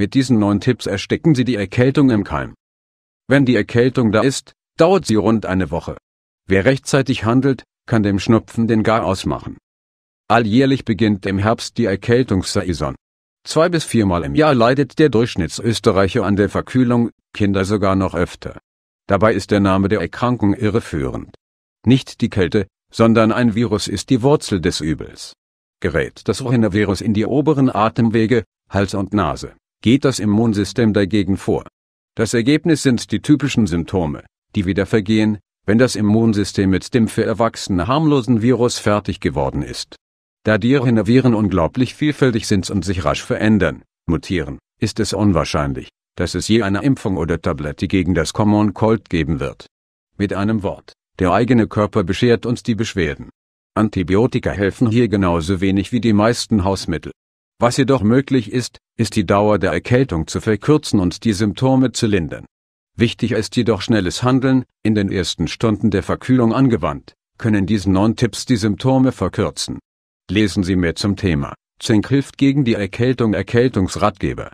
Mit diesen neun Tipps ersticken Sie die Erkältung im Keim. Wenn die Erkältung da ist, dauert sie rund eine Woche. Wer rechtzeitig handelt, kann dem Schnupfen den Garaus machen. Alljährlich beginnt im Herbst die Erkältungssaison. Zwei bis viermal im Jahr leidet der Durchschnittsösterreicher an der Verkühlung, Kinder sogar noch öfter. Dabei ist der Name der Erkrankung irreführend. Nicht die Kälte, sondern ein Virus ist die Wurzel des Übels. Gerät das Rhinovirus in die oberen Atemwege, Hals und Nase geht das Immunsystem dagegen vor. Das Ergebnis sind die typischen Symptome, die wieder vergehen, wenn das Immunsystem mit dem für Erwachsene harmlosen Virus fertig geworden ist. Da die Rhinoviren unglaublich vielfältig sind und sich rasch verändern, mutieren, ist es unwahrscheinlich, dass es je eine Impfung oder Tablette gegen das Common Cold geben wird. Mit einem Wort, der eigene Körper beschert uns die Beschwerden. Antibiotika helfen hier genauso wenig wie die meisten Hausmittel. Was jedoch möglich ist, ist die Dauer der Erkältung zu verkürzen und die Symptome zu lindern. Wichtig ist jedoch schnelles Handeln, in den ersten Stunden der Verkühlung angewandt, können diese Non-Tipps die Symptome verkürzen. Lesen Sie mehr zum Thema. Zink hilft gegen die Erkältung Erkältungsratgeber.